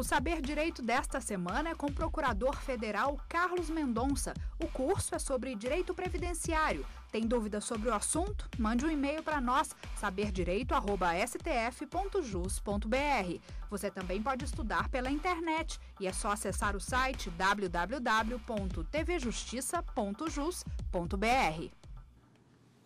O Saber Direito desta semana é com o procurador federal Carlos Mendonça. O curso é sobre direito previdenciário. Tem dúvidas sobre o assunto? Mande um e-mail para nós, saberdireito.stf.jus.br. Você também pode estudar pela internet e é só acessar o site www.tvjustiça.jus.br.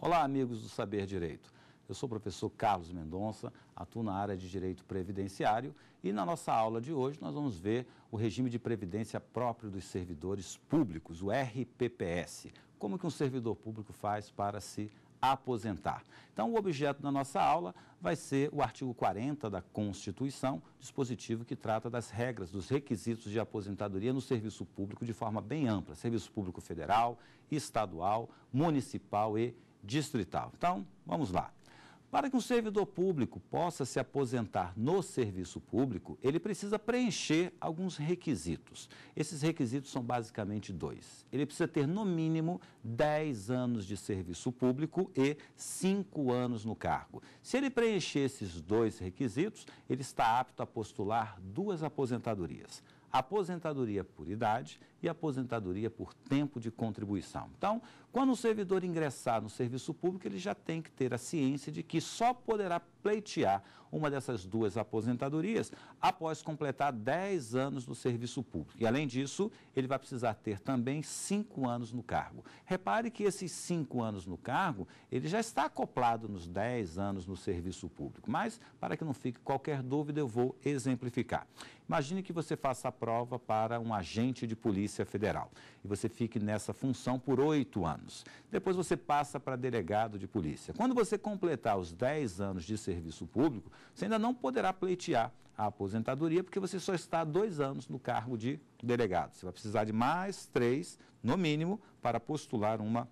Olá, amigos do Saber Direito. Eu sou o professor Carlos Mendonça, atuo na área de Direito Previdenciário e na nossa aula de hoje nós vamos ver o regime de previdência próprio dos servidores públicos, o RPPS. Como que um servidor público faz para se aposentar. Então, o objeto da nossa aula vai ser o artigo 40 da Constituição, dispositivo que trata das regras, dos requisitos de aposentadoria no serviço público de forma bem ampla, serviço público federal, estadual, municipal e distrital. Então, vamos lá. Para que um servidor público possa se aposentar no serviço público, ele precisa preencher alguns requisitos. Esses requisitos são basicamente dois. Ele precisa ter, no mínimo, 10 anos de serviço público e 5 anos no cargo. Se ele preencher esses dois requisitos, ele está apto a postular duas aposentadorias aposentadoria por idade e aposentadoria por tempo de contribuição. Então, quando o servidor ingressar no serviço público, ele já tem que ter a ciência de que só poderá pleitear uma dessas duas aposentadorias após completar 10 anos no serviço público. E, além disso, ele vai precisar ter também 5 anos no cargo. Repare que esses 5 anos no cargo, ele já está acoplado nos 10 anos no serviço público. Mas, para que não fique qualquer dúvida, eu vou exemplificar. Imagine que você faça a prova para um agente de polícia federal e você fique nessa função por oito anos. Depois você passa para delegado de polícia. Quando você completar os 10 anos de serviço, serviço público, você ainda não poderá pleitear a aposentadoria, porque você só está há dois anos no cargo de delegado. Você vai precisar de mais três, no mínimo, para postular uma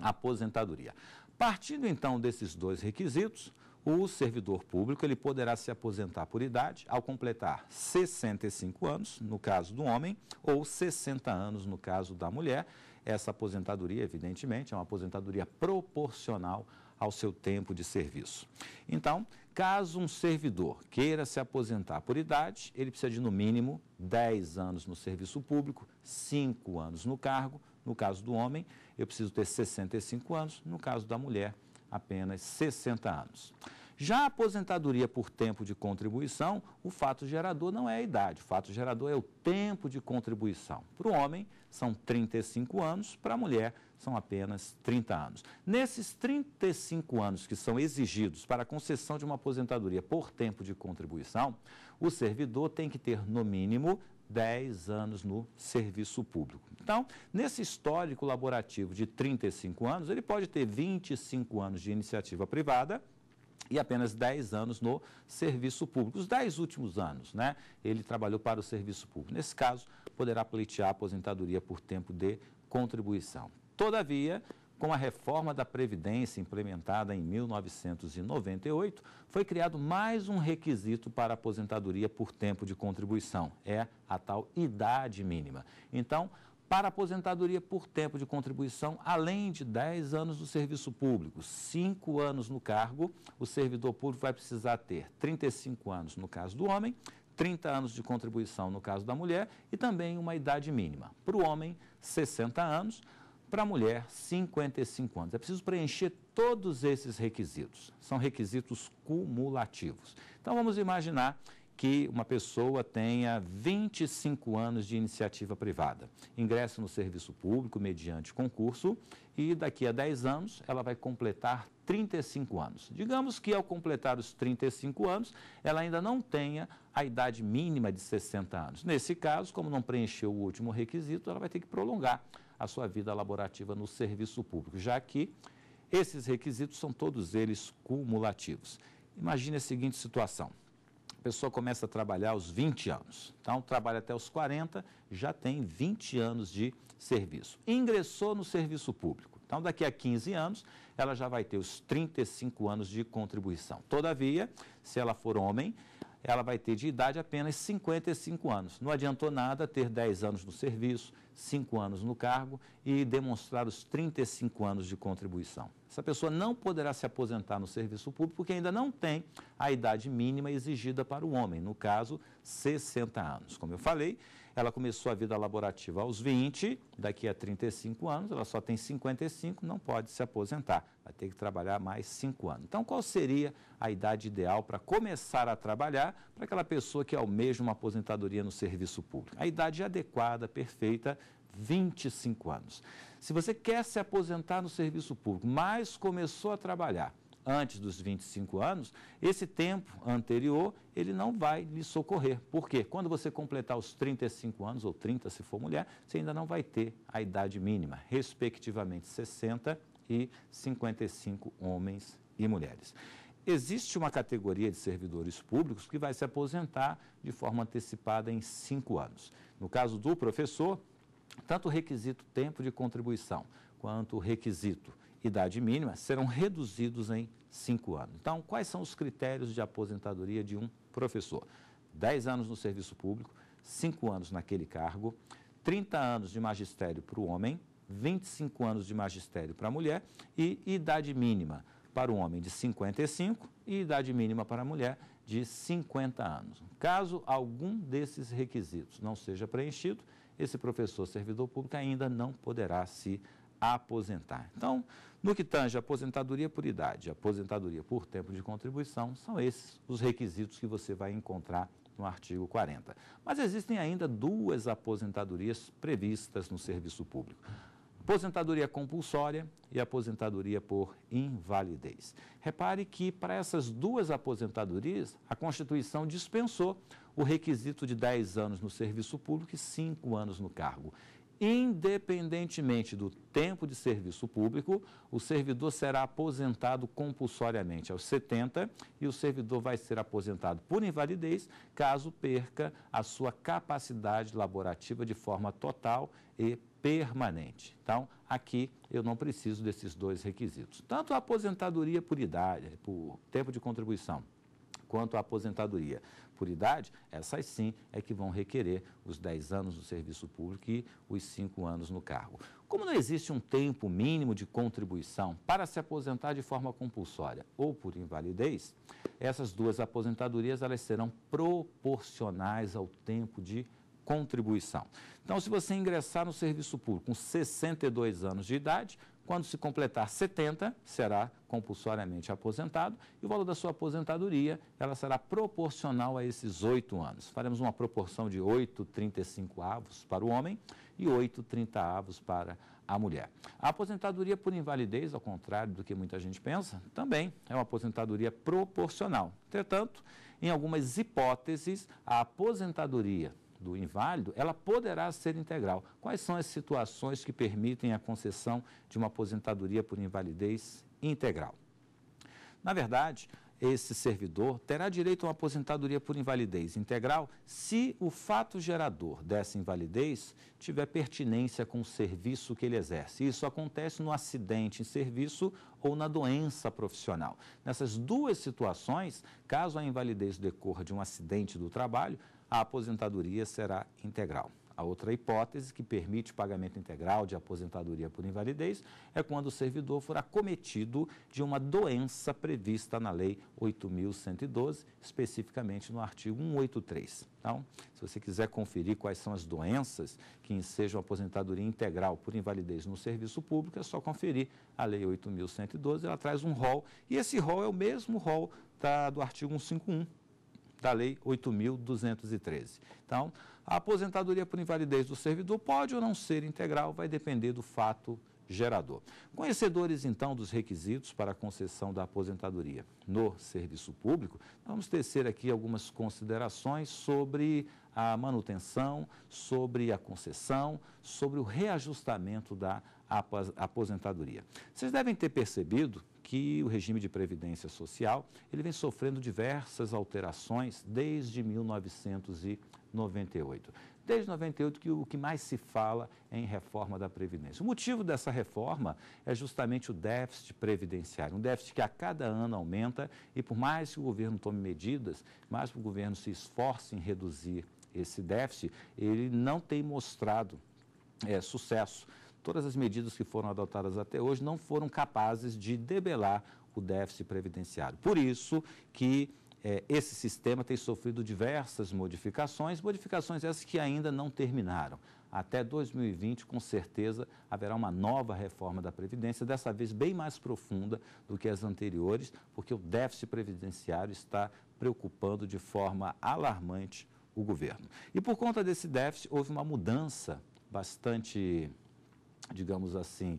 aposentadoria. Partindo então desses dois requisitos, o servidor público ele poderá se aposentar por idade ao completar 65 anos, no caso do homem, ou 60 anos, no caso da mulher. Essa aposentadoria, evidentemente, é uma aposentadoria proporcional ao seu tempo de serviço. Então, caso um servidor queira se aposentar por idade, ele precisa de no mínimo 10 anos no serviço público, 5 anos no cargo. No caso do homem, eu preciso ter 65 anos, no caso da mulher, apenas 60 anos. Já a aposentadoria por tempo de contribuição, o fato gerador não é a idade, o fato gerador é o tempo de contribuição. Para o homem, são 35 anos, para a mulher, são apenas 30 anos. Nesses 35 anos que são exigidos para a concessão de uma aposentadoria por tempo de contribuição, o servidor tem que ter, no mínimo, 10 anos no serviço público. Então, nesse histórico laborativo de 35 anos, ele pode ter 25 anos de iniciativa privada e apenas 10 anos no serviço público. Os 10 últimos anos, né? Ele trabalhou para o serviço público. Nesse caso, poderá pleitear a aposentadoria por tempo de contribuição. Todavia, com a reforma da Previdência implementada em 1998, foi criado mais um requisito para aposentadoria por tempo de contribuição: é a tal idade mínima. Então, para aposentadoria por tempo de contribuição, além de 10 anos do serviço público, 5 anos no cargo, o servidor público vai precisar ter 35 anos no caso do homem, 30 anos de contribuição no caso da mulher e também uma idade mínima. Para o homem, 60 anos, para a mulher, 55 anos. É preciso preencher todos esses requisitos. São requisitos cumulativos. Então vamos imaginar que uma pessoa tenha 25 anos de iniciativa privada, ingresse no serviço público mediante concurso e daqui a 10 anos ela vai completar 35 anos. Digamos que ao completar os 35 anos, ela ainda não tenha a idade mínima de 60 anos. Nesse caso, como não preencheu o último requisito, ela vai ter que prolongar a sua vida laborativa no serviço público, já que esses requisitos são todos eles cumulativos. Imagine a seguinte situação: a pessoa começa a trabalhar aos 20 anos. Então, trabalha até os 40, já tem 20 anos de serviço. Ingressou no serviço público. Então, daqui a 15 anos, ela já vai ter os 35 anos de contribuição. Todavia, se ela for homem, ela vai ter de idade apenas 55 anos. Não adiantou nada ter 10 anos no serviço, 5 anos no cargo e demonstrar os 35 anos de contribuição. Essa pessoa não poderá se aposentar no serviço público porque ainda não tem a idade mínima exigida para o homem, no caso, 60 anos. Como eu falei, ela começou a vida laborativa aos 20, daqui a 35 anos, ela só tem 55, não pode se aposentar, vai ter que trabalhar mais 5 anos. Então, qual seria a idade ideal para começar a trabalhar para aquela pessoa que almeja uma aposentadoria no serviço público? A idade adequada, perfeita, 25 anos. Se você quer se aposentar no serviço público, mas começou a trabalhar antes dos 25 anos, esse tempo anterior, ele não vai lhe socorrer. Por quê? Quando você completar os 35 anos, ou 30 se for mulher, você ainda não vai ter a idade mínima, respectivamente 60 e 55 homens e mulheres. Existe uma categoria de servidores públicos que vai se aposentar de forma antecipada em cinco anos. No caso do professor, tanto o requisito tempo de contribuição quanto o requisito idade mínima serão reduzidos em cinco anos. Então, quais são os critérios de aposentadoria de um professor? 10 anos no serviço público, 5 anos naquele cargo, 30 anos de magistério para o homem, 25 anos de magistério para a mulher e idade mínima para o homem de 55 e idade mínima para a mulher de 50 anos. Caso algum desses requisitos não seja preenchido, esse professor servidor público ainda não poderá se aposentar. Então, no que tange aposentadoria por idade, aposentadoria por tempo de contribuição, são esses os requisitos que você vai encontrar no artigo 40. Mas existem ainda duas aposentadorias previstas no serviço público. Aposentadoria compulsória e aposentadoria por invalidez. Repare que para essas duas aposentadorias, a Constituição dispensou o requisito de 10 anos no serviço público e 5 anos no cargo. Independentemente do tempo de serviço público, o servidor será aposentado compulsoriamente aos 70 e o servidor vai ser aposentado por invalidez caso perca a sua capacidade laborativa de forma total e permanente. Então, aqui eu não preciso desses dois requisitos. Tanto a aposentadoria por idade, por tempo de contribuição, quanto à aposentadoria por idade, essas sim é que vão requerer os 10 anos no serviço público e os 5 anos no cargo. Como não existe um tempo mínimo de contribuição para se aposentar de forma compulsória ou por invalidez, essas duas aposentadorias elas serão proporcionais ao tempo de contribuição. Então, se você ingressar no serviço público com 62 anos de idade, quando se completar 70, será compulsoriamente aposentado e o valor da sua aposentadoria ela será proporcional a esses oito anos. Faremos uma proporção de 8,35 avos para o homem e 8,30 avos para a mulher. A aposentadoria por invalidez, ao contrário do que muita gente pensa, também é uma aposentadoria proporcional. Entretanto, em algumas hipóteses, a aposentadoria do inválido, ela poderá ser integral. Quais são as situações que permitem a concessão de uma aposentadoria por invalidez integral? Na verdade, esse servidor terá direito a uma aposentadoria por invalidez integral se o fato gerador dessa invalidez tiver pertinência com o serviço que ele exerce. Isso acontece no acidente em serviço ou na doença profissional. Nessas duas situações, caso a invalidez decorra de um acidente do trabalho, a aposentadoria será integral. A outra hipótese que permite pagamento integral de aposentadoria por invalidez é quando o servidor for acometido de uma doença prevista na Lei 8.112, especificamente no artigo 183. Então, se você quiser conferir quais são as doenças que ensejam aposentadoria integral por invalidez no serviço público, é só conferir a Lei 8.112, ela traz um rol, e esse rol é o mesmo rol da, do artigo 151 da Lei 8.213. Então, a aposentadoria por invalidez do servidor pode ou não ser integral, vai depender do fato gerador. Conhecedores, então, dos requisitos para a concessão da aposentadoria no serviço público, vamos tecer aqui algumas considerações sobre a manutenção, sobre a concessão, sobre o reajustamento da aposentadoria. Vocês devem ter percebido que o regime de previdência social ele vem sofrendo diversas alterações desde 1998. Desde 98 que o que mais se fala é em reforma da previdência. O motivo dessa reforma é justamente o déficit previdenciário, um déficit que a cada ano aumenta e por mais que o governo tome medidas, mais que o governo se esforce em reduzir esse déficit, ele não tem mostrado é, sucesso todas as medidas que foram adotadas até hoje não foram capazes de debelar o déficit previdenciário. Por isso que é, esse sistema tem sofrido diversas modificações, modificações essas que ainda não terminaram. Até 2020, com certeza, haverá uma nova reforma da Previdência, dessa vez bem mais profunda do que as anteriores, porque o déficit previdenciário está preocupando de forma alarmante o governo. E por conta desse déficit, houve uma mudança bastante digamos assim,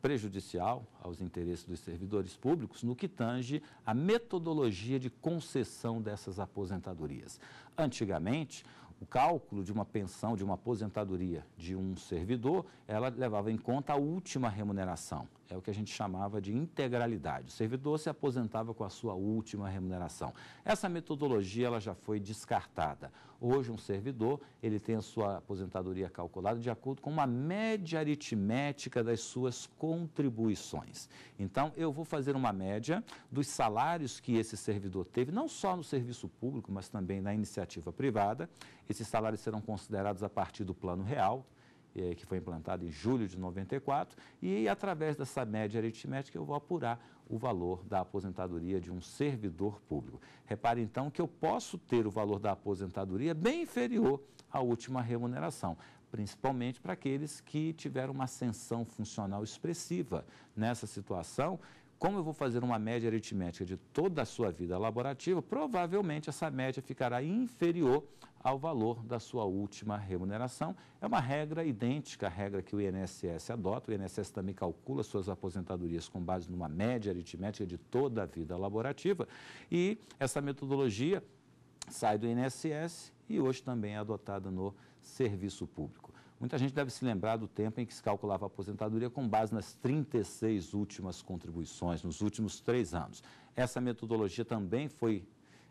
prejudicial aos interesses dos servidores públicos no que tange a metodologia de concessão dessas aposentadorias. Antigamente, o cálculo de uma pensão, de uma aposentadoria de um servidor, ela levava em conta a última remuneração é o que a gente chamava de integralidade. O servidor se aposentava com a sua última remuneração. Essa metodologia ela já foi descartada. Hoje um servidor ele tem a sua aposentadoria calculada de acordo com uma média aritmética das suas contribuições. Então eu vou fazer uma média dos salários que esse servidor teve, não só no serviço público, mas também na iniciativa privada. Esses salários serão considerados a partir do plano real, eh, que foi implantada em julho de 94, e através dessa média aritmética eu vou apurar o valor da aposentadoria de um servidor público. Repare então que eu posso ter o valor da aposentadoria bem inferior à última remuneração, principalmente para aqueles que tiveram uma ascensão funcional expressiva. Nessa situação, como eu vou fazer uma média aritmética de toda a sua vida laborativa, provavelmente essa média ficará inferior ao valor da sua última remuneração. É uma regra idêntica à regra que o INSS adota. O INSS também calcula suas aposentadorias com base numa média aritmética de toda a vida laborativa e essa metodologia sai do INSS e hoje também é adotada no serviço público. Muita gente deve se lembrar do tempo em que se calculava a aposentadoria com base nas 36 últimas contribuições nos últimos três anos. Essa metodologia também foi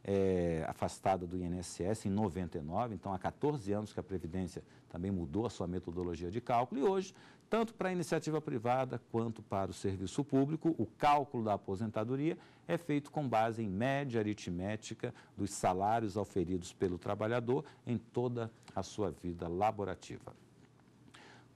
é, afastada do INSS em 99, então há 14 anos que a Previdência também mudou a sua metodologia de cálculo e hoje, tanto para a iniciativa privada quanto para o serviço público, o cálculo da aposentadoria é feito com base em média aritmética dos salários oferidos pelo trabalhador em toda a sua vida laborativa.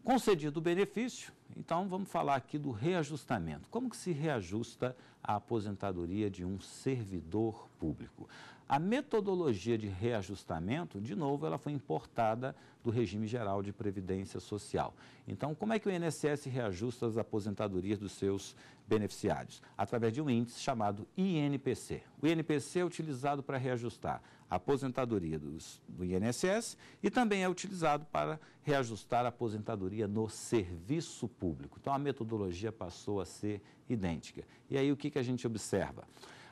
Concedido o benefício, então vamos falar aqui do reajustamento. Como que se reajusta a aposentadoria de um servidor público? A metodologia de reajustamento, de novo, ela foi importada do regime geral de previdência social. Então, como é que o INSS reajusta as aposentadorias dos seus beneficiários? Através de um índice chamado INPC. O INPC é utilizado para reajustar a aposentadoria dos, do INSS e também é utilizado para reajustar a aposentadoria no serviço público. Então, a metodologia passou a ser idêntica. E aí, o que, que a gente observa?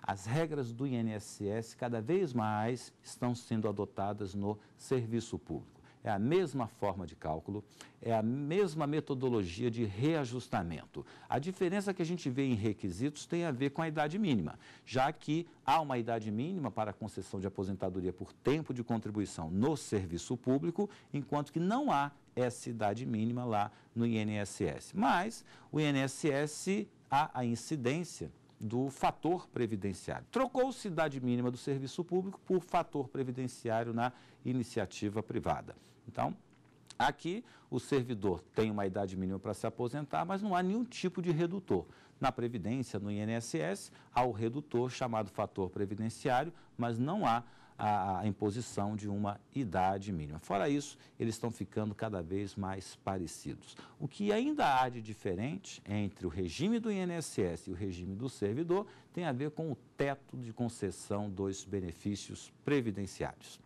as regras do INSS cada vez mais estão sendo adotadas no serviço público. É a mesma forma de cálculo, é a mesma metodologia de reajustamento. A diferença que a gente vê em requisitos tem a ver com a idade mínima, já que há uma idade mínima para a concessão de aposentadoria por tempo de contribuição no serviço público, enquanto que não há essa idade mínima lá no INSS. Mas o INSS há a incidência do fator previdenciário. Trocou cidade mínima do serviço público por fator previdenciário na iniciativa privada. Então, aqui o servidor tem uma idade mínima para se aposentar, mas não há nenhum tipo de redutor. Na Previdência, no INSS, há o redutor chamado fator previdenciário, mas não há a, a imposição de uma idade mínima. Fora isso, eles estão ficando cada vez mais parecidos. O que ainda há de diferente entre o regime do INSS e o regime do servidor tem a ver com o teto de concessão dos benefícios previdenciários.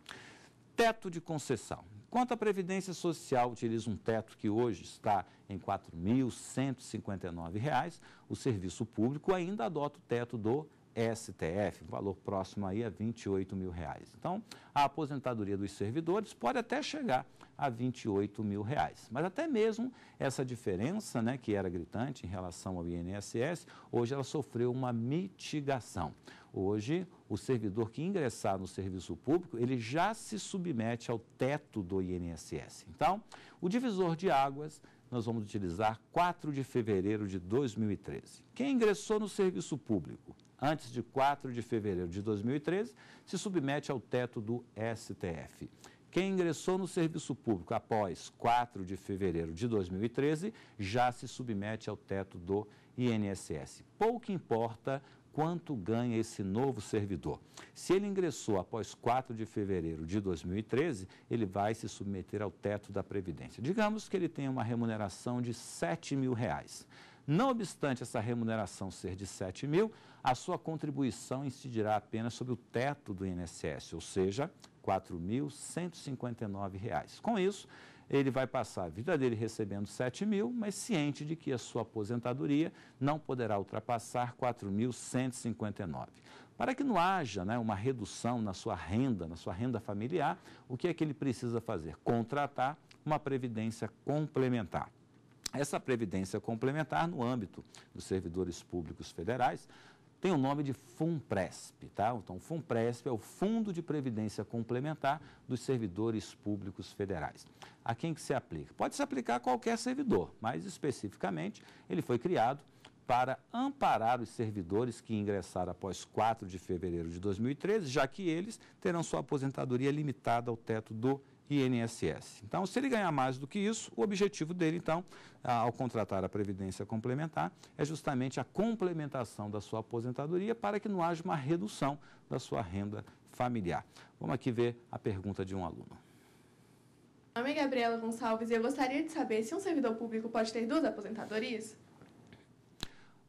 Teto de concessão. Quanto à Previdência Social utiliza um teto que hoje está em R$ 4.159, o serviço público ainda adota o teto do STF, valor próximo aí a 28 mil reais. Então, a aposentadoria dos servidores pode até chegar a 28 mil reais. Mas até mesmo essa diferença, né, que era gritante em relação ao INSS, hoje ela sofreu uma mitigação. Hoje, o servidor que ingressar no serviço público, ele já se submete ao teto do INSS. Então, o divisor de águas nós vamos utilizar 4 de fevereiro de 2013. Quem ingressou no serviço público antes de 4 de fevereiro de 2013, se submete ao teto do STF. Quem ingressou no serviço público após 4 de fevereiro de 2013 já se submete ao teto do INSS. Pouco importa quanto ganha esse novo servidor. Se ele ingressou após 4 de fevereiro de 2013, ele vai se submeter ao teto da Previdência. Digamos que ele tenha uma remuneração de 7 mil reais. Não obstante essa remuneração ser de 7 mil, a sua contribuição incidirá apenas sobre o teto do INSS, ou seja, R$ 4.159. Com isso, ele vai passar a vida dele recebendo R$ mil, mas ciente de que a sua aposentadoria não poderá ultrapassar 4.159. Para que não haja né, uma redução na sua renda, na sua renda familiar, o que é que ele precisa fazer? Contratar uma previdência complementar. Essa previdência complementar, no âmbito dos servidores públicos federais, tem o nome de FUNPRESP, tá? Então, FUNPRESP é o Fundo de Previdência Complementar dos Servidores Públicos Federais. A quem que se aplica? Pode se aplicar a qualquer servidor, mas especificamente ele foi criado para amparar os servidores que ingressaram após 4 de fevereiro de 2013, já que eles terão sua aposentadoria limitada ao teto do INSS. Então, se ele ganhar mais do que isso, o objetivo dele, então, ao contratar a previdência complementar, é justamente a complementação da sua aposentadoria para que não haja uma redução da sua renda familiar. Vamos aqui ver a pergunta de um aluno. Meu nome é Gabriela Gonçalves e eu gostaria de saber se um servidor público pode ter duas aposentadorias?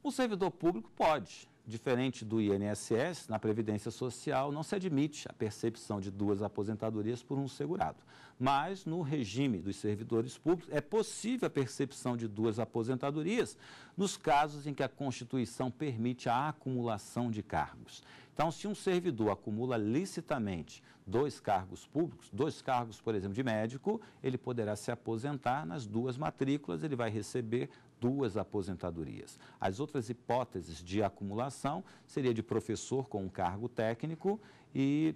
O servidor público pode. Diferente do INSS, na Previdência Social não se admite a percepção de duas aposentadorias por um segurado. Mas no regime dos servidores públicos é possível a percepção de duas aposentadorias nos casos em que a Constituição permite a acumulação de cargos. Então, se um servidor acumula licitamente dois cargos públicos, dois cargos, por exemplo, de médico, ele poderá se aposentar nas duas matrículas, ele vai receber duas aposentadorias. As outras hipóteses de acumulação seria de professor com um cargo técnico e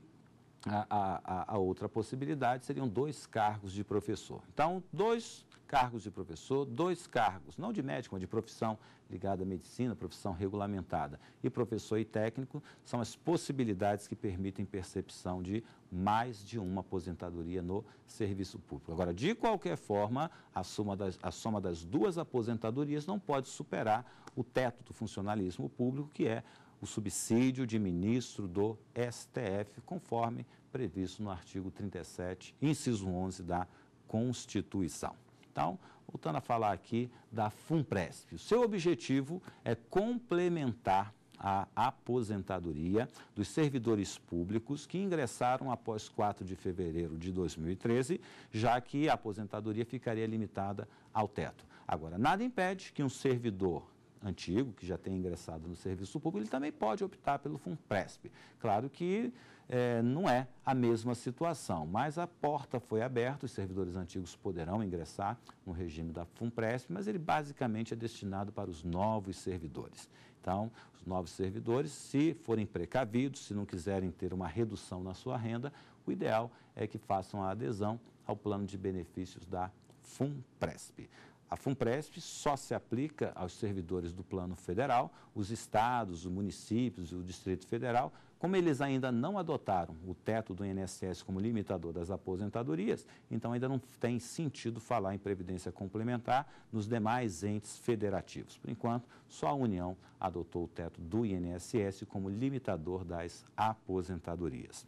a, a, a outra possibilidade seriam dois cargos de professor. Então, dois cargos de professor, dois cargos, não de médico, mas de profissão ligada à medicina, profissão regulamentada, e professor e técnico são as possibilidades que permitem percepção de mais de uma aposentadoria no serviço público. Agora, de qualquer forma, a soma das, a soma das duas aposentadorias não pode superar o teto do funcionalismo público, que é o subsídio de ministro do STF, conforme previsto no artigo 37, inciso 11 da Constituição. Então, voltando a falar aqui da FUNPRESP. O seu objetivo é complementar a aposentadoria dos servidores públicos que ingressaram após 4 de fevereiro de 2013, já que a aposentadoria ficaria limitada ao teto. Agora, nada impede que um servidor antigo, que já tem ingressado no serviço público, ele também pode optar pelo FUNPRESP. Claro que é, não é a mesma situação, mas a porta foi aberta, os servidores antigos poderão ingressar no regime da FUNPRESP, mas ele basicamente é destinado para os novos servidores. Então, os novos servidores, se forem precavidos, se não quiserem ter uma redução na sua renda, o ideal é que façam a adesão ao plano de benefícios da FUNPRESP. A FUNPRESP só se aplica aos servidores do plano federal, os estados, os municípios e o Distrito Federal, como eles ainda não adotaram o teto do INSS como limitador das aposentadorias, então ainda não tem sentido falar em previdência complementar nos demais entes federativos. Por enquanto, só a União adotou o teto do INSS como limitador das aposentadorias.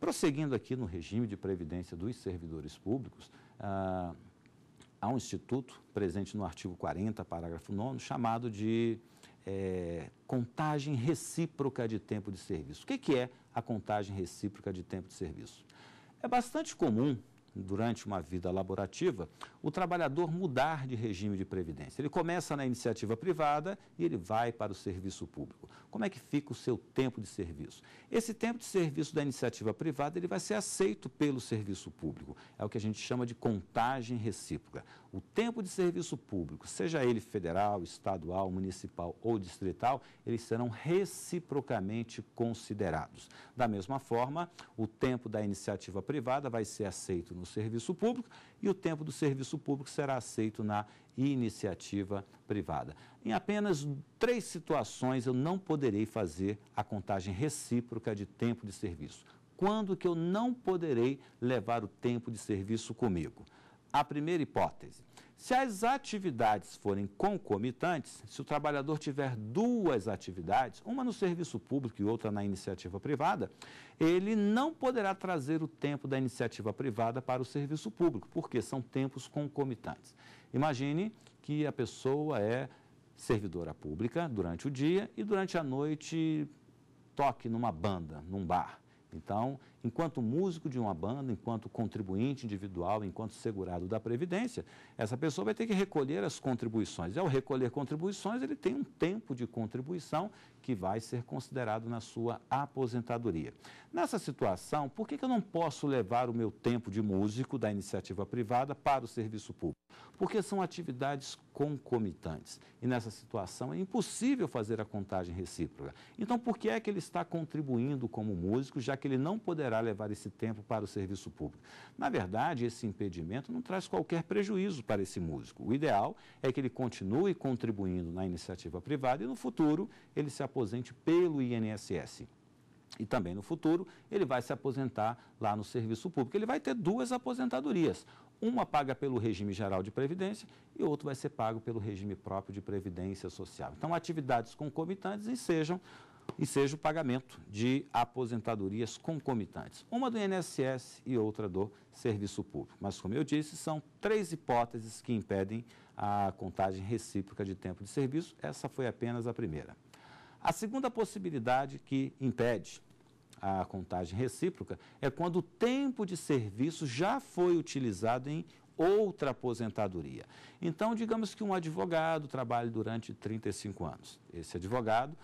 Prosseguindo aqui no regime de previdência dos servidores públicos, ah, há um instituto presente no artigo 40, parágrafo 9, chamado de é, contagem recíproca de tempo de serviço. O que, que é a contagem recíproca de tempo de serviço? É bastante comum durante uma vida laborativa, o trabalhador mudar de regime de previdência. Ele começa na iniciativa privada e ele vai para o serviço público. Como é que fica o seu tempo de serviço? Esse tempo de serviço da iniciativa privada, ele vai ser aceito pelo serviço público. É o que a gente chama de contagem recíproca. O tempo de serviço público, seja ele federal, estadual, municipal ou distrital, eles serão reciprocamente considerados. Da mesma forma, o tempo da iniciativa privada vai ser aceito no do serviço público e o tempo do serviço público será aceito na iniciativa privada. Em apenas três situações eu não poderei fazer a contagem recíproca de tempo de serviço. Quando que eu não poderei levar o tempo de serviço comigo? a primeira hipótese. Se as atividades forem concomitantes, se o trabalhador tiver duas atividades, uma no serviço público e outra na iniciativa privada, ele não poderá trazer o tempo da iniciativa privada para o serviço público, porque são tempos concomitantes. Imagine que a pessoa é servidora pública durante o dia e durante a noite toque numa banda, num bar. Então, enquanto músico de uma banda, enquanto contribuinte individual, enquanto segurado da Previdência, essa pessoa vai ter que recolher as contribuições. E ao recolher contribuições, ele tem um tempo de contribuição que vai ser considerado na sua aposentadoria. Nessa situação, por que, que eu não posso levar o meu tempo de músico da iniciativa privada para o serviço público? Porque são atividades concomitantes. E nessa situação é impossível fazer a contagem recíproca. Então, por que é que ele está contribuindo como músico, já que ele não poderá levar esse tempo para o serviço público? Na verdade, esse impedimento não traz qualquer prejuízo para esse músico. O ideal é que ele continue contribuindo na iniciativa privada e no futuro ele se aposente aposente pelo INSS. E também no futuro, ele vai se aposentar lá no serviço público. Ele vai ter duas aposentadorias. Uma paga pelo regime geral de previdência e outro vai ser pago pelo regime próprio de previdência social. Então, atividades concomitantes e sejam e seja o pagamento de aposentadorias concomitantes, uma do INSS e outra do serviço público. Mas, como eu disse, são três hipóteses que impedem a contagem recíproca de tempo de serviço. Essa foi apenas a primeira. A segunda possibilidade que impede a contagem recíproca é quando o tempo de serviço já foi utilizado em outra aposentadoria. Então, digamos que um advogado trabalhe durante 35 anos. Esse advogado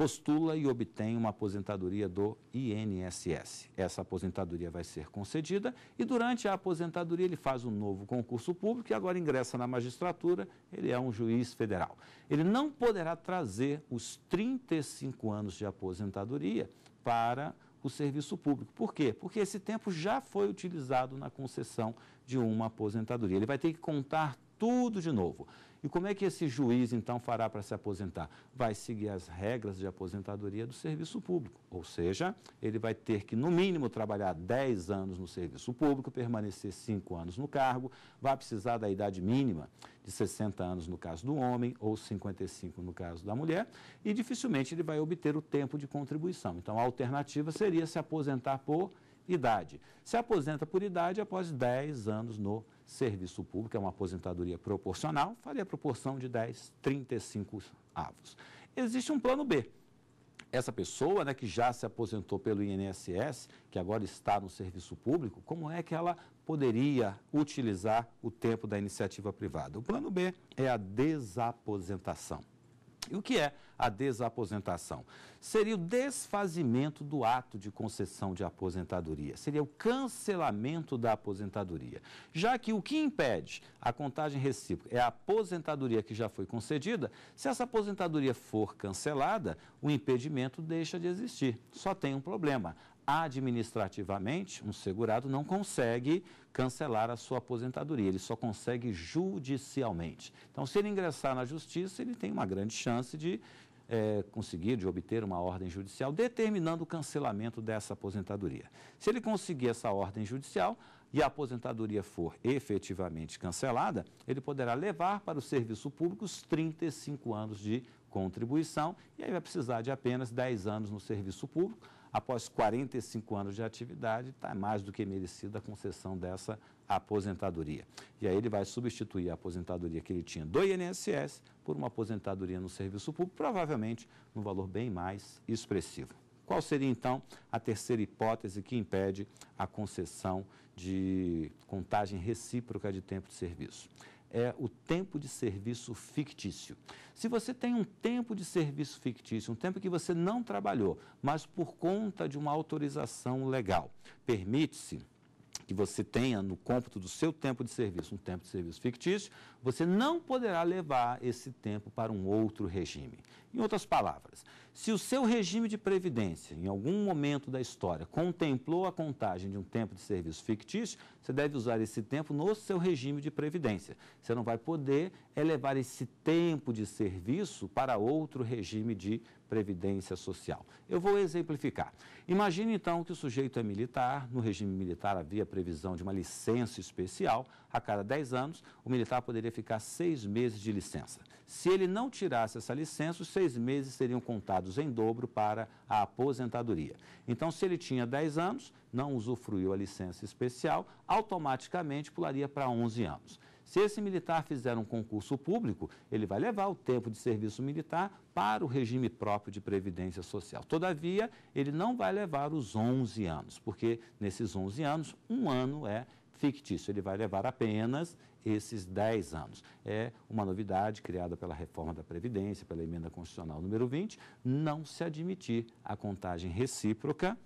postula e obtém uma aposentadoria do INSS. Essa aposentadoria vai ser concedida e durante a aposentadoria ele faz um novo concurso público e agora ingressa na magistratura, ele é um juiz federal. Ele não poderá trazer os 35 anos de aposentadoria para o serviço público. Por quê? Porque esse tempo já foi utilizado na concessão de uma aposentadoria. Ele vai ter que contar tudo de novo. E como é que esse juiz, então, fará para se aposentar? Vai seguir as regras de aposentadoria do serviço público, ou seja, ele vai ter que, no mínimo, trabalhar 10 anos no serviço público, permanecer 5 anos no cargo, vai precisar da idade mínima de 60 anos no caso do homem ou 55 no caso da mulher, e dificilmente ele vai obter o tempo de contribuição. Então, a alternativa seria se aposentar por idade. Se aposenta por idade após 10 anos no serviço Serviço público é uma aposentadoria proporcional, faria a proporção de 10, 35 avos. Existe um plano B. Essa pessoa né, que já se aposentou pelo INSS, que agora está no serviço público, como é que ela poderia utilizar o tempo da iniciativa privada? O plano B é a desaposentação. E o que é a desaposentação? Seria o desfazimento do ato de concessão de aposentadoria, seria o cancelamento da aposentadoria. Já que o que impede a contagem recíproca é a aposentadoria que já foi concedida, se essa aposentadoria for cancelada, o impedimento deixa de existir. Só tem um problema administrativamente, um segurado não consegue cancelar a sua aposentadoria. Ele só consegue judicialmente. Então, se ele ingressar na justiça, ele tem uma grande chance de é, conseguir, de obter uma ordem judicial determinando o cancelamento dessa aposentadoria. Se ele conseguir essa ordem judicial e a aposentadoria for efetivamente cancelada, ele poderá levar para o serviço público os 35 anos de contribuição e aí vai precisar de apenas 10 anos no serviço público após 45 anos de atividade, está mais do que merecida a concessão dessa aposentadoria. E aí ele vai substituir a aposentadoria que ele tinha do INSS por uma aposentadoria no serviço público, provavelmente num valor bem mais expressivo. Qual seria então a terceira hipótese que impede a concessão de contagem recíproca de tempo de serviço? é o tempo de serviço fictício. Se você tem um tempo de serviço fictício, um tempo que você não trabalhou, mas por conta de uma autorização legal, permite-se que você tenha no cômputo do seu tempo de serviço um tempo de serviço fictício, você não poderá levar esse tempo para um outro regime. Em outras palavras, se o seu regime de previdência, em algum momento da história, contemplou a contagem de um tempo de serviço fictício, você deve usar esse tempo no seu regime de previdência. Você não vai poder elevar esse tempo de serviço para outro regime de previdência social. Eu vou exemplificar. Imagine então que o sujeito é militar, no regime militar havia previsão de uma licença especial, a cada 10 anos o militar poderia ficar seis meses de licença. Se ele não tirasse essa licença, os seis meses seriam contados em dobro para a aposentadoria. Então, se ele tinha 10 anos, não usufruiu a licença especial, automaticamente pularia para 11 anos. Se esse militar fizer um concurso público, ele vai levar o tempo de serviço militar para o regime próprio de previdência social. Todavia, ele não vai levar os 11 anos, porque nesses 11 anos, um ano é fictício, ele vai levar apenas esses 10 anos. É uma novidade criada pela reforma da Previdência, pela emenda constitucional número 20, não se admitir a contagem recíproca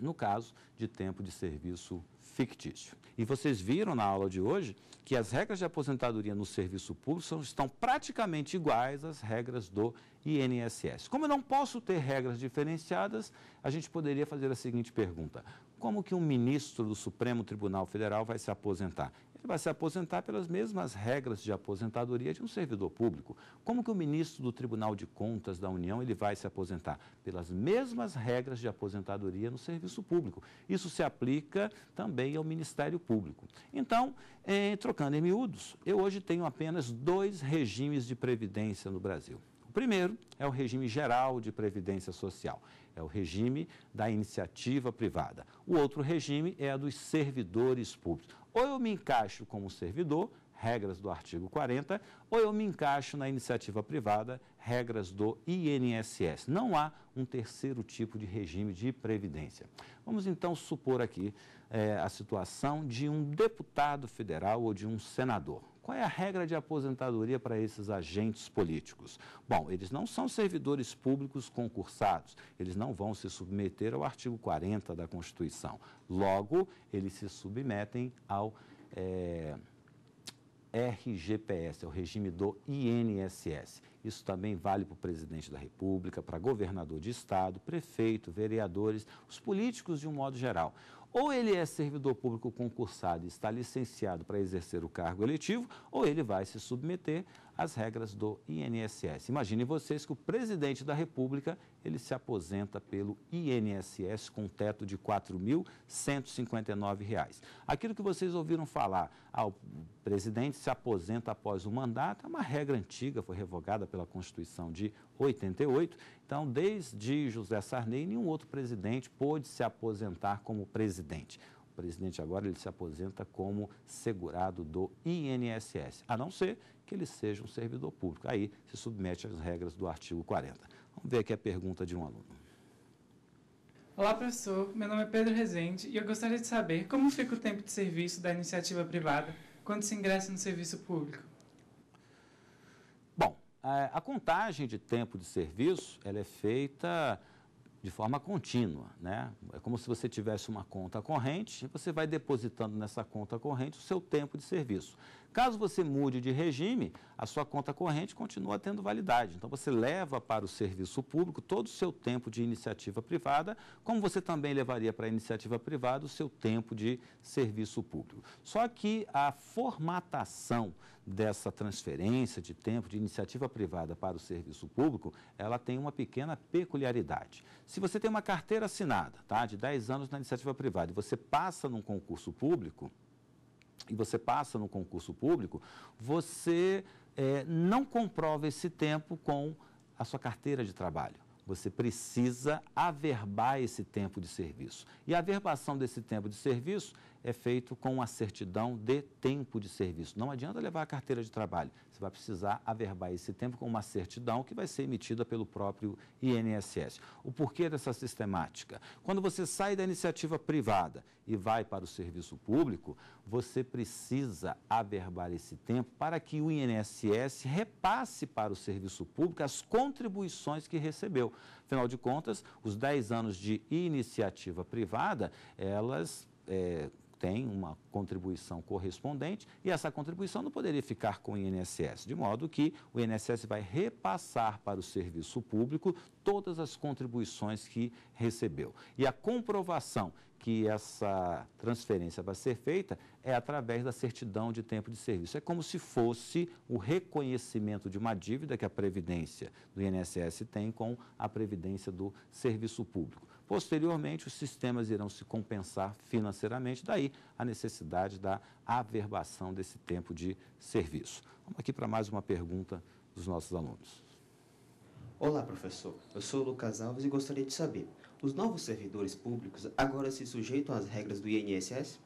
no caso de tempo de serviço fictício. E vocês viram na aula de hoje que as regras de aposentadoria no serviço público estão praticamente iguais às regras do INSS. Como eu não posso ter regras diferenciadas, a gente poderia fazer a seguinte pergunta: como que um ministro do Supremo Tribunal Federal vai se aposentar? Ele vai se aposentar pelas mesmas regras de aposentadoria de um servidor público. Como que o ministro do Tribunal de Contas da União ele vai se aposentar? Pelas mesmas regras de aposentadoria no serviço público. Isso se aplica também ao Ministério Público. Então, eh, trocando em miúdos, eu hoje tenho apenas dois regimes de previdência no Brasil primeiro é o regime geral de previdência social, é o regime da iniciativa privada. O outro regime é a dos servidores públicos. Ou eu me encaixo como servidor, regras do artigo 40, ou eu me encaixo na iniciativa privada, regras do INSS. Não há um terceiro tipo de regime de previdência. Vamos então supor aqui é, a situação de um deputado federal ou de um senador. Qual é a regra de aposentadoria para esses agentes políticos? Bom, eles não são servidores públicos concursados, eles não vão se submeter ao artigo 40 da Constituição. Logo, eles se submetem ao. É... Eh, RGPS, ao regime do INSS. Isso também vale para o presidente da República, para governador de estado, prefeito, vereadores, os políticos de um modo geral. Ou ele é servidor público concursado e está licenciado para exercer o cargo eletivo, ou ele vai se submeter as regras do INSS. Imaginem vocês que o presidente da República, ele se aposenta pelo INSS com um teto de R$ 4.159. Aquilo que vocês ouviram falar, ah, o presidente se aposenta após o mandato, é uma regra antiga, foi revogada pela Constituição de 88. Então, desde José Sarney, nenhum outro presidente pôde se aposentar como presidente presidente agora ele se aposenta como segurado do INSS, a não ser que ele seja um servidor público. Aí se submete às regras do artigo 40. Vamos ver aqui a pergunta de um aluno. Olá, professor. Meu nome é Pedro Rezende e eu gostaria de saber como fica o tempo de serviço da iniciativa privada quando se ingressa no serviço público. Bom, é, a contagem de tempo de serviço ela é feita de forma contínua, né? É como se você tivesse uma conta corrente e você vai depositando nessa conta corrente o seu tempo de serviço. Caso você mude de regime, a sua conta corrente continua tendo validade. Então você leva para o serviço público todo o seu tempo de iniciativa privada, como você também levaria para a iniciativa privada o seu tempo de serviço público. Só que a formatação dessa transferência de tempo de iniciativa privada para o serviço público, ela tem uma pequena peculiaridade. Se você tem uma carteira assinada, tá, de 10 anos na iniciativa privada e você passa num concurso público, e você passa no concurso público, você é, não comprova esse tempo com a sua carteira de trabalho. Você precisa averbar esse tempo de serviço. E a averbação desse tempo de serviço é feito com a certidão de tempo de serviço. Não adianta levar a carteira de trabalho, você vai precisar averbar esse tempo com uma certidão que vai ser emitida pelo próprio INSS. O porquê dessa sistemática? Quando você sai da iniciativa privada e vai para o serviço público, você precisa averbar esse tempo para que o INSS repasse para o serviço público as contribuições que recebeu. Afinal de contas, os 10 anos de iniciativa privada, elas é, tem uma contribuição correspondente e essa contribuição não poderia ficar com o INSS, de modo que o INSS vai repassar para o serviço público todas as contribuições que recebeu. E a comprovação que essa transferência vai ser feita é através da certidão de tempo de serviço. É como se fosse o reconhecimento de uma dívida que a Previdência do INSS tem com a Previdência do Serviço Público. Posteriormente, os sistemas irão se compensar financeiramente, daí a necessidade da averbação desse tempo de serviço. Vamos aqui para mais uma pergunta dos nossos alunos. Olá, professor. Eu sou o Lucas Alves e gostaria de saber: os novos servidores públicos agora se sujeitam às regras do INSS?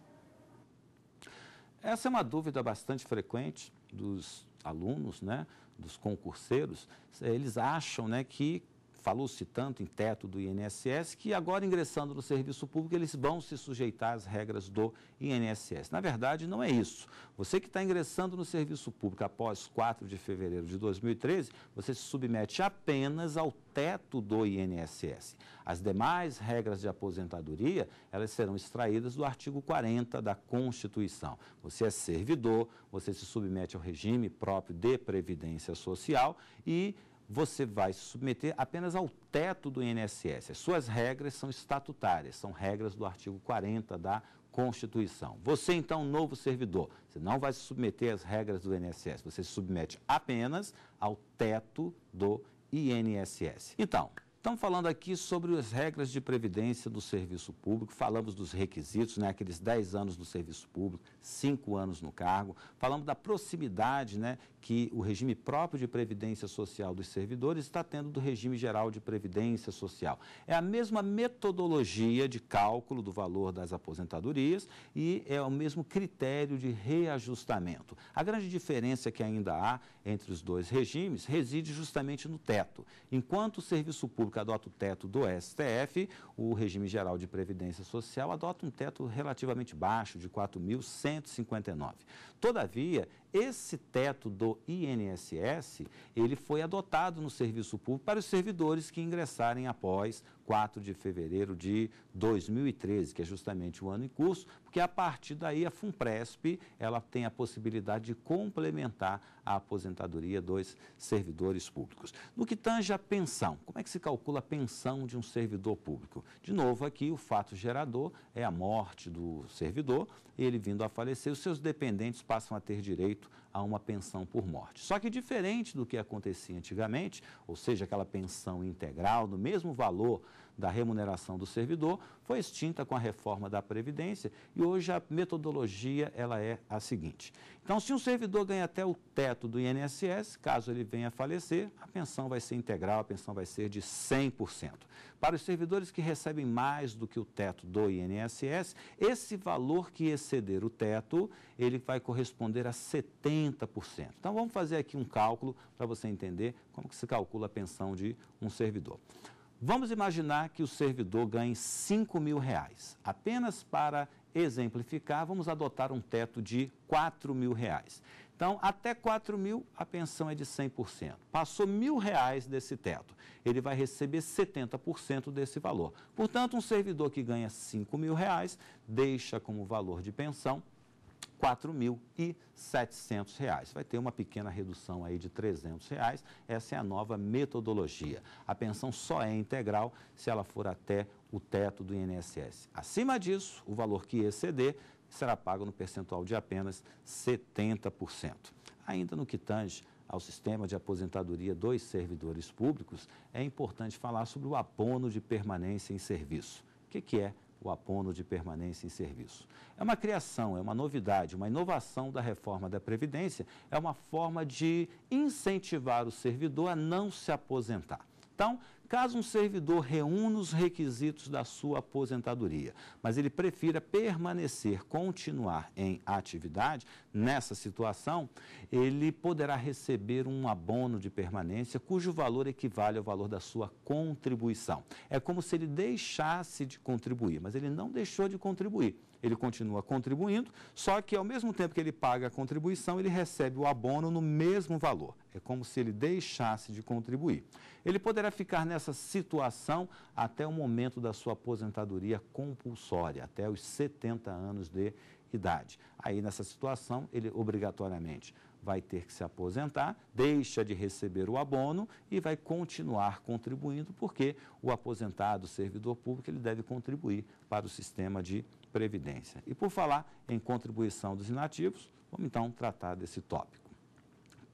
Essa é uma dúvida bastante frequente dos alunos, né, dos concurseiros. Eles acham né, que falou-se tanto em teto do INSS que agora ingressando no serviço público eles vão se sujeitar às regras do INSS. Na verdade, não é isso. Você que está ingressando no serviço público após 4 de fevereiro de 2013, você se submete apenas ao teto do INSS. As demais regras de aposentadoria, elas serão extraídas do artigo 40 da Constituição. Você é servidor, você se submete ao regime próprio de previdência social e você vai se submeter apenas ao teto do INSS. As suas regras são estatutárias, são regras do artigo 40 da Constituição. Você, então, novo servidor, você não vai se submeter às regras do INSS, você se submete apenas ao teto do INSS. Então, Estamos falando aqui sobre as regras de previdência do serviço público, falamos dos requisitos, né, aqueles 10 anos do serviço público, 5 anos no cargo, falamos da proximidade né, que o regime próprio de previdência social dos servidores está tendo do regime geral de previdência social. É a mesma metodologia de cálculo do valor das aposentadorias e é o mesmo critério de reajustamento. A grande diferença que ainda há entre os dois regimes reside justamente no teto. Enquanto o serviço público adota o teto do STF, o regime geral de previdência social adota um teto relativamente baixo de 4.159. Todavia, esse teto do INSS, ele foi adotado no serviço público para os servidores que ingressarem após 4 de fevereiro de 2013, que é justamente o ano em curso, porque a partir daí a FUNPRESP ela tem a possibilidade de complementar a aposentadoria dos servidores públicos. No que tange a pensão, como é que se calcula a pensão de um servidor público? De novo aqui, o fato gerador é a morte do servidor, ele vindo a falecer, os seus dependentes passam a ter direito a uma pensão por morte. Só que diferente do que acontecia antigamente, ou seja, aquela pensão integral do mesmo valor da remuneração do servidor, foi extinta com a reforma da Previdência e hoje a metodologia ela é a seguinte. Então, se um servidor ganha até o teto do INSS, caso ele venha a falecer, a pensão vai ser integral, a pensão vai ser de 100%. Para os servidores que recebem mais do que o teto do INSS, esse valor que exceder o teto, ele vai corresponder a 70%. Então, vamos fazer aqui um cálculo para você entender como que se calcula a pensão de um servidor. Vamos imaginar que o servidor ganhe 5 mil reais. Apenas para exemplificar, vamos adotar um teto de 4 mil reais. Então, até 4 mil, a pensão é de 100%. Passou mil reais desse teto, ele vai receber 70% desse valor. Portanto, um servidor que ganha 5 mil reais, deixa como valor de pensão R$ reais. Vai ter uma pequena redução aí de R$ reais. Essa é a nova metodologia. A pensão só é integral se ela for até o teto do INSS. Acima disso, o valor que exceder será pago no percentual de apenas 70%. Ainda no que tange ao sistema de aposentadoria dos servidores públicos, é importante falar sobre o abono de permanência em serviço. O que, que é o apono de permanência em serviço. É uma criação, é uma novidade, uma inovação da reforma da Previdência, é uma forma de incentivar o servidor a não se aposentar. Então, caso um servidor reúna os requisitos da sua aposentadoria, mas ele prefira permanecer, continuar em atividade, nessa situação, ele poderá receber um abono de permanência cujo valor equivale ao valor da sua contribuição. É como se ele deixasse de contribuir, mas ele não deixou de contribuir. Ele continua contribuindo, só que ao mesmo tempo que ele paga a contribuição, ele recebe o abono no mesmo valor. É como se ele deixasse de contribuir. Ele poderá ficar nessa situação até o momento da sua aposentadoria compulsória, até os 70 anos de idade. Aí, nessa situação, ele obrigatoriamente vai ter que se aposentar, deixa de receber o abono e vai continuar contribuindo, porque o aposentado, o servidor público, ele deve contribuir para o sistema de previdência. E por falar em contribuição dos inativos, vamos então tratar desse tópico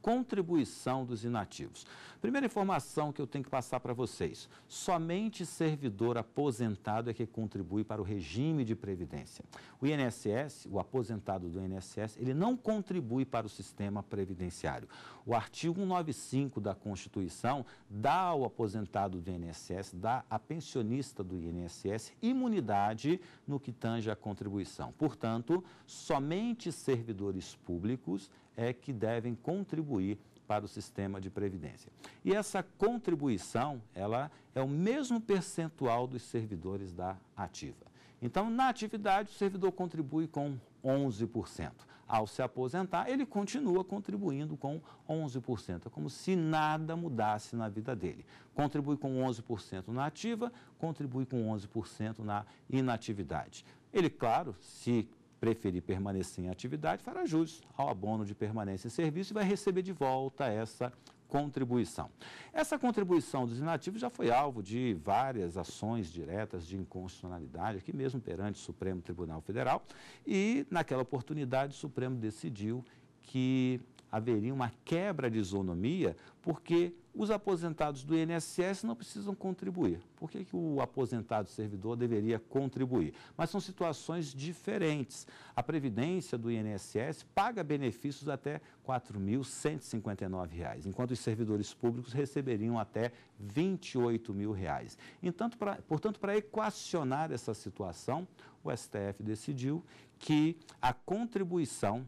contribuição dos inativos. Primeira informação que eu tenho que passar para vocês: somente servidor aposentado é que contribui para o regime de previdência. O INSS, o aposentado do INSS, ele não contribui para o sistema previdenciário. O artigo 195 da Constituição dá ao aposentado do INSS, dá a pensionista do INSS imunidade no que tange à contribuição. Portanto, somente servidores públicos é que devem contribuir para o sistema de previdência. E essa contribuição, ela é o mesmo percentual dos servidores da ativa. Então, na atividade, o servidor contribui com 11%. Ao se aposentar, ele continua contribuindo com 11%. É como se nada mudasse na vida dele. Contribui com 11% na ativa, contribui com 11% na inatividade. Ele, claro, se preferir permanecer em atividade, fará jus ao abono de permanência em serviço e vai receber de volta essa contribuição. Essa contribuição dos inativos já foi alvo de várias ações diretas de inconstitucionalidade, aqui mesmo perante o Supremo Tribunal Federal, e naquela oportunidade o Supremo decidiu que haveria uma quebra de isonomia, porque os aposentados do INSS não precisam contribuir. Por que, que o aposentado servidor deveria contribuir? Mas são situações diferentes. A Previdência do INSS paga benefícios até R$ 4.159, enquanto os servidores públicos receberiam até R$ 28 mil. Reais. Entanto, portanto, para equacionar essa situação, o STF decidiu que a contribuição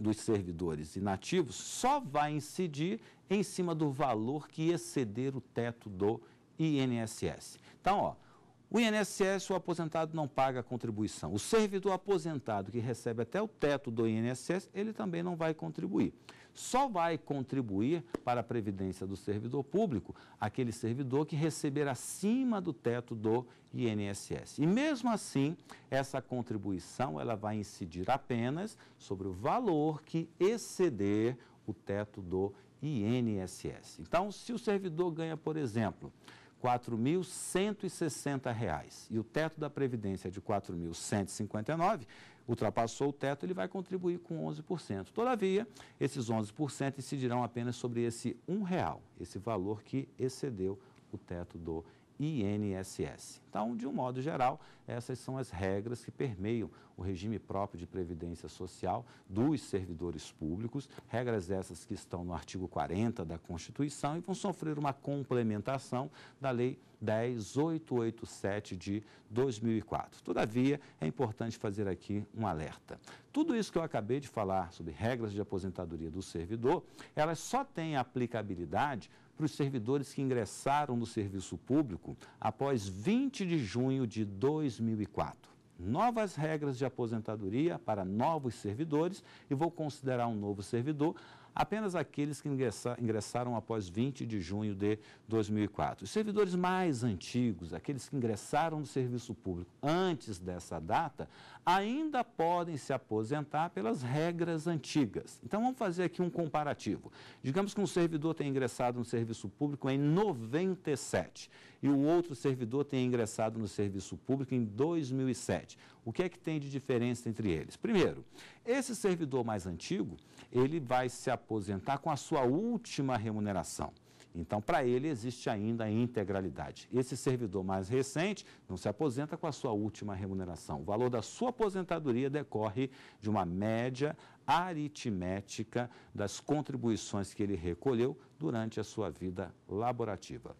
dos servidores inativos só vai incidir em cima do valor que exceder o teto do INSS. Então, ó, o INSS, o aposentado não paga a contribuição. O servidor aposentado que recebe até o teto do INSS, ele também não vai contribuir só vai contribuir para a previdência do servidor público aquele servidor que receber acima do teto do INSS. E mesmo assim, essa contribuição ela vai incidir apenas sobre o valor que exceder o teto do INSS. Então, se o servidor ganha, por exemplo, R$ 4.160 e o teto da previdência é de R$ 4.159, ultrapassou o teto, ele vai contribuir com 11%. Todavia, esses 11% incidirão apenas sobre esse R$ real, esse valor que excedeu o teto do INSS. Então, de um modo geral, essas são as regras que permeiam o regime próprio de previdência social dos servidores públicos, regras essas que estão no artigo 40 da Constituição e vão sofrer uma complementação da Lei 10887 de 2004. Todavia, é importante fazer aqui um alerta. Tudo isso que eu acabei de falar sobre regras de aposentadoria do servidor, elas só têm aplicabilidade para os servidores que ingressaram no serviço público após 20 de junho de 2004. Novas regras de aposentadoria para novos servidores e vou considerar um novo servidor apenas aqueles que ingressaram após 20 de junho de 2004. Os servidores mais antigos, aqueles que ingressaram no serviço público antes dessa data, ainda podem se aposentar pelas regras antigas. Então, vamos fazer aqui um comparativo. Digamos que um servidor tenha ingressado no serviço público em 97 e o outro servidor tenha ingressado no serviço público em 2007. O que é que tem de diferença entre eles? Primeiro, esse servidor mais antigo, ele vai se aposentar com a sua última remuneração. Então, para ele, existe ainda a integralidade. Esse servidor mais recente não se aposenta com a sua última remuneração. O valor da sua aposentadoria decorre de uma média aritmética das contribuições que ele recolheu durante a sua vida laborativa.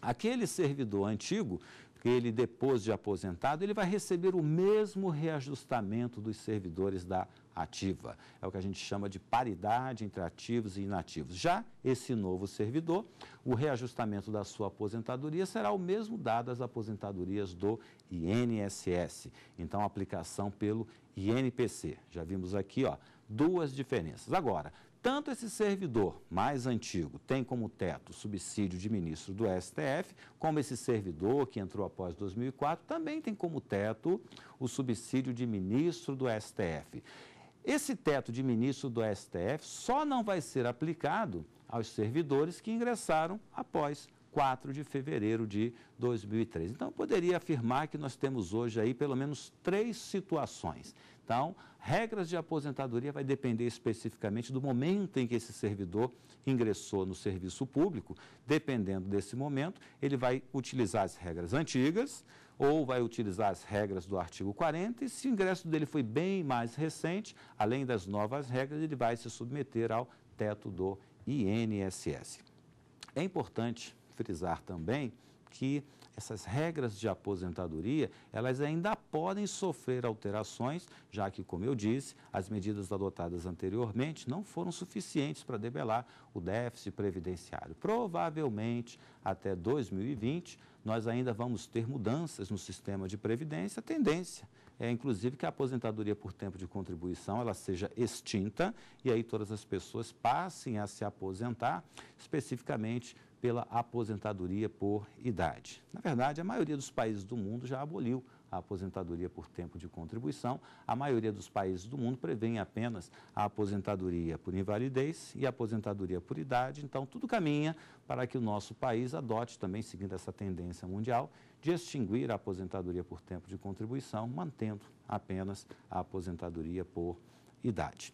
Aquele servidor antigo que ele, depois de aposentado, ele vai receber o mesmo reajustamento dos servidores da ativa. É o que a gente chama de paridade entre ativos e inativos. Já esse novo servidor, o reajustamento da sua aposentadoria será o mesmo dado às aposentadorias do INSS. Então, aplicação pelo INPC. Já vimos aqui, ó, duas diferenças. Agora, tanto esse servidor mais antigo tem como teto o subsídio de ministro do STF, como esse servidor que entrou após 2004 também tem como teto o subsídio de ministro do STF. Esse teto de ministro do STF só não vai ser aplicado aos servidores que ingressaram após 4 de fevereiro de 2003. Então, eu poderia afirmar que nós temos hoje aí pelo menos três situações. Então, regras de aposentadoria vai depender especificamente do momento em que esse servidor ingressou no serviço público. Dependendo desse momento, ele vai utilizar as regras antigas, ou vai utilizar as regras do artigo 40, e se o ingresso dele foi bem mais recente, além das novas regras, ele vai se submeter ao teto do INSS. É importante frisar também que essas regras de aposentadoria, elas ainda podem sofrer alterações, já que, como eu disse, as medidas adotadas anteriormente não foram suficientes para debelar o déficit previdenciário. Provavelmente, até 2020, nós ainda vamos ter mudanças no sistema de previdência. A tendência é, inclusive, que a aposentadoria por tempo de contribuição ela seja extinta e aí todas as pessoas passem a se aposentar, especificamente pela aposentadoria por idade. Na verdade, a maioria dos países do mundo já aboliu a aposentadoria por tempo de contribuição. A maioria dos países do mundo prevê apenas a aposentadoria por invalidez e a aposentadoria por idade. Então, tudo caminha para que o nosso país adote também, seguindo essa tendência mundial, de extinguir a aposentadoria por tempo de contribuição, mantendo apenas a aposentadoria por idade.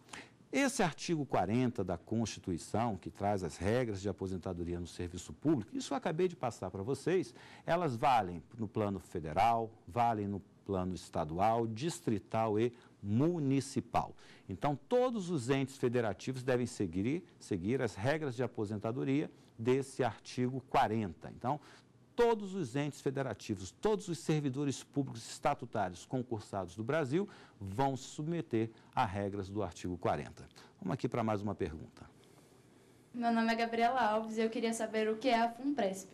Esse artigo 40 da Constituição, que traz as regras de aposentadoria no serviço público, isso eu acabei de passar para vocês, elas valem no plano federal, valem no plano estadual, distrital e municipal. Então, todos os entes federativos devem seguir, seguir as regras de aposentadoria desse artigo 40. Então, todos os entes federativos, todos os servidores públicos estatutários concursados do Brasil vão se submeter a regras do artigo 40. Vamos aqui para mais uma pergunta. Meu nome é Gabriela Alves e eu queria saber o que é a FUNPRESP.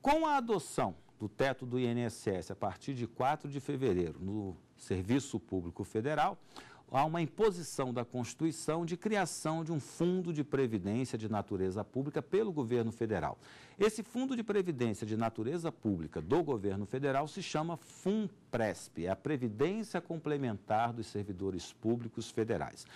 Com a adoção do teto do INSS a partir de 4 de fevereiro no Serviço Público Federal, há uma imposição da Constituição de criação de um fundo de previdência de natureza pública pelo governo federal. Esse fundo de previdência de natureza pública do governo federal se chama FUNPRESP, é a Previdência Complementar dos Servidores Públicos Federais.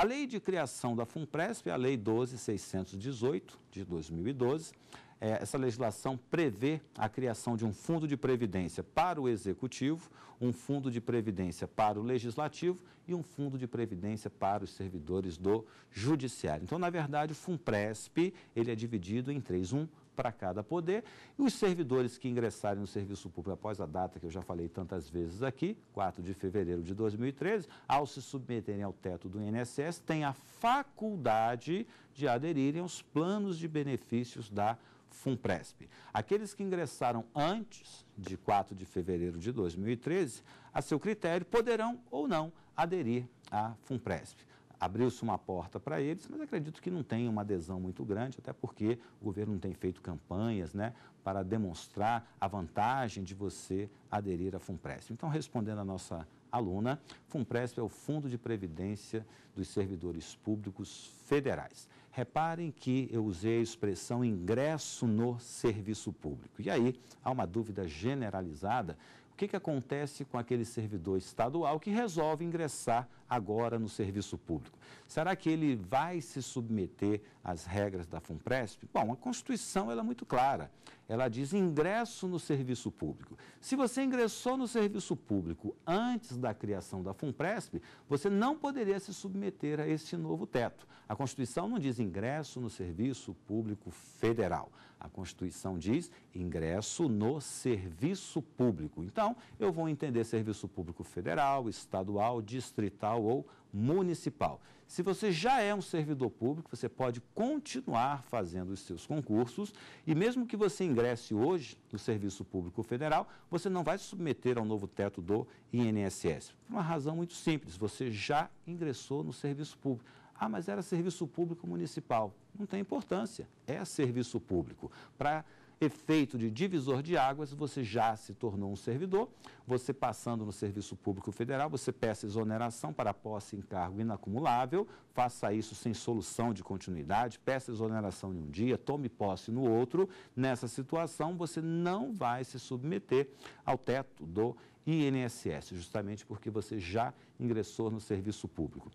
A lei de criação da FUNPRESP a Lei 12618, de 2012. É, essa legislação prevê a criação de um fundo de previdência para o executivo, um fundo de previdência para o legislativo e um fundo de previdência para os servidores do judiciário. Então, na verdade, o FUNPRESP ele é dividido em três. Um, para cada poder. E os servidores que ingressarem no serviço público após a data que eu já falei tantas vezes aqui, 4 de fevereiro de 2013, ao se submeterem ao teto do INSS, têm a faculdade de aderirem aos planos de benefícios da FUNPRESP. Aqueles que ingressaram antes de 4 de fevereiro de 2013, a seu critério, poderão ou não aderir à FUNPRESP abriu-se uma porta para eles, mas acredito que não tem uma adesão muito grande, até porque o governo não tem feito campanhas né, para demonstrar a vantagem de você aderir à FUNPRESP. Então, respondendo à nossa aluna, FUNPRESP é o Fundo de Previdência dos Servidores Públicos Federais. Reparem que eu usei a expressão ingresso no serviço público. E aí há uma dúvida generalizada: o que, que acontece com aquele servidor estadual que resolve ingressar agora no serviço público. Será que ele vai se submeter às regras da FUNPRESP? Bom, a Constituição ela é muito clara. Ela diz ingresso no serviço público. Se você ingressou no serviço público antes da criação da FUNPRESP, você não poderia se submeter a este novo teto. A Constituição não diz ingresso no serviço público federal. A Constituição diz ingresso no serviço público. Então, eu vou entender serviço público federal, estadual, distrital estadual ou municipal. Se você já é um servidor público, você pode continuar fazendo os seus concursos e mesmo que você ingresse hoje no Serviço Público Federal, você não vai se submeter ao novo teto do INSS. Por uma razão muito simples, você já ingressou no serviço público. Ah, mas era serviço público municipal. Não tem importância, é serviço público. Para efeito de divisor de águas, você já se tornou um servidor, você passando no serviço público federal, você peça exoneração para posse em cargo inacumulável, faça isso sem solução de continuidade, peça exoneração em um dia, tome posse no outro. Nessa situação, você não vai se submeter ao teto do INSS, justamente porque você já ingressou no serviço público.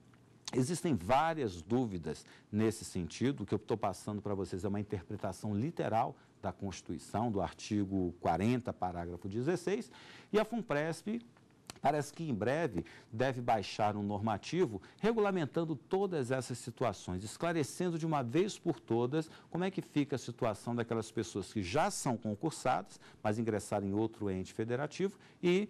Existem várias dúvidas nesse sentido, o que eu estou passando para vocês é uma interpretação literal da Constituição, do artigo 40, parágrafo 16, e a FUNPRESP parece que em breve deve baixar um normativo regulamentando todas essas situações, esclarecendo de uma vez por todas como é que fica a situação daquelas pessoas que já são concursadas, mas ingressaram em outro ente federativo e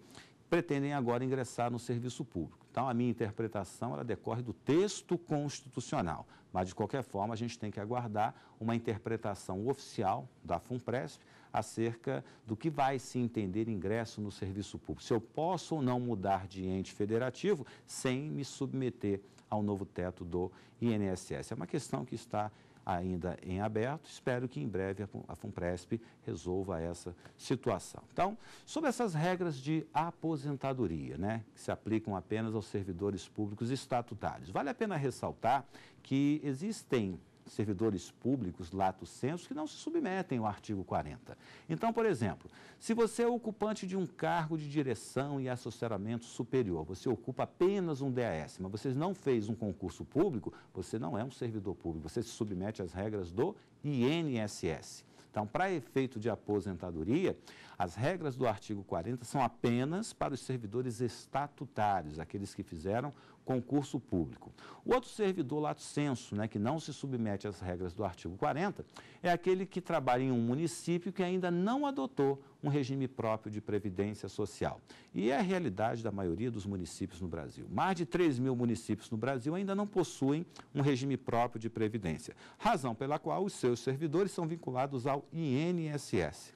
pretendem agora ingressar no serviço público. Então, a minha interpretação ela decorre do texto constitucional, mas de qualquer forma a gente tem que aguardar uma interpretação oficial da FUNPRESP acerca do que vai se entender ingresso no serviço público. Se eu posso ou não mudar de ente federativo sem me submeter ao novo teto do INSS. É uma questão que está ainda em aberto. Espero que em breve a FUNPRESP resolva essa situação. Então, sobre essas regras de aposentadoria, né, que se aplicam apenas aos servidores públicos estatutários, vale a pena ressaltar que existem servidores públicos, lato senso, que não se submetem ao artigo 40. Então, por exemplo, se você é ocupante de um cargo de direção e assessoramento superior, você ocupa apenas um DAS, mas você não fez um concurso público, você não é um servidor público, você se submete às regras do INSS. Então, para efeito de aposentadoria, as regras do artigo 40 são apenas para os servidores estatutários, aqueles que fizeram concurso público. O outro servidor lato senso, né, que não se submete às regras do artigo 40, é aquele que trabalha em um município que ainda não adotou um regime próprio de previdência social. E é a realidade da maioria dos municípios no Brasil. Mais de 3 mil municípios no Brasil ainda não possuem um regime próprio de previdência, razão pela qual os seus servidores são vinculados ao INSS.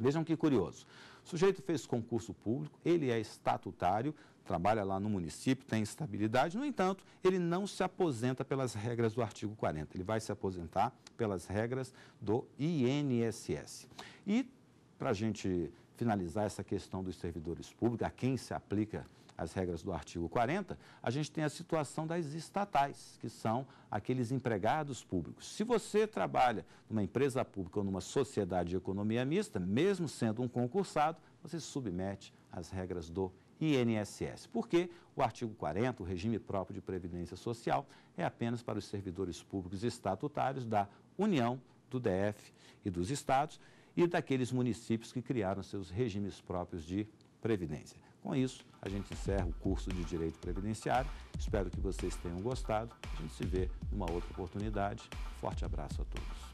Vejam que curioso. O sujeito fez concurso público, ele é estatutário, trabalha lá no município, tem estabilidade, no entanto, ele não se aposenta pelas regras do artigo 40, ele vai se aposentar pelas regras do INSS. E, para a gente finalizar essa questão dos servidores públicos, a quem se aplica as regras do artigo 40, a gente tem a situação das estatais, que são aqueles empregados públicos. Se você trabalha numa empresa pública ou numa sociedade de economia mista, mesmo sendo um concursado, você se submete às regras do INSS. INSS. Porque o artigo 40, o regime próprio de previdência social, é apenas para os servidores públicos estatutários da União, do DF e dos estados e daqueles municípios que criaram seus regimes próprios de previdência. Com isso, a gente encerra o curso de Direito Previdenciário. Espero que vocês tenham gostado. A gente se vê numa outra oportunidade. Forte abraço a todos.